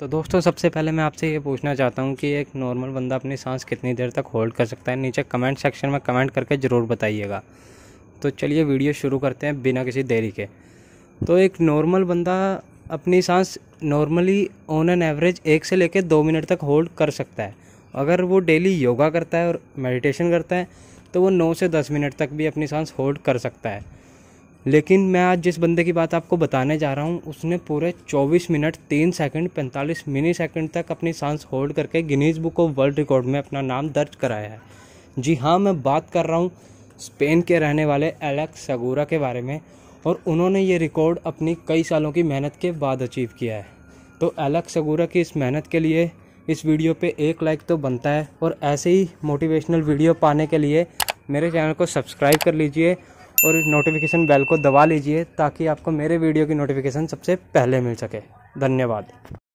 तो दोस्तों सबसे पहले मैं आपसे ये पूछना चाहता हूँ कि एक नॉर्मल बंदा अपनी सांस कितनी देर तक होल्ड कर सकता है नीचे कमेंट सेक्शन में कमेंट करके ज़रूर बताइएगा तो चलिए वीडियो शुरू करते हैं बिना किसी देरी के तो एक नॉर्मल बंदा अपनी सांस नॉर्मली ऑन एन एवरेज एक से लेकर दो मिनट तक होल्ड कर सकता है अगर वो डेली योगा करता है और मेडिटेशन करता है तो वो नौ से दस मिनट तक भी अपनी सांस होल्ड कर सकता है लेकिन मैं आज जिस बंदे की बात आपको बताने जा रहा हूँ उसने पूरे 24 मिनट 3 सेकंड 45 मिनी सेकंड तक अपनी सांस होल्ड करके Guinness book of world record में अपना नाम दर्ज कराया है जी हाँ मैं बात कर रहा हूँ स्पेन के रहने वाले एलेक्स सगूरा के बारे में और उन्होंने ये रिकॉर्ड अपनी कई सालों की मेहनत के बाद अचीव किया है तो एलेक्स सगूरा की इस मेहनत के लिए इस वीडियो पे एक लाइक तो बनता है और ऐसे ही मोटिवेशनल वीडियो पाने के लिए मेरे चैनल को सब्सक्राइब कर लीजिए और नोटिफिकेशन बेल को दबा लीजिए ताकि आपको मेरे वीडियो की नोटिफिकेशन सबसे पहले मिल सके धन्यवाद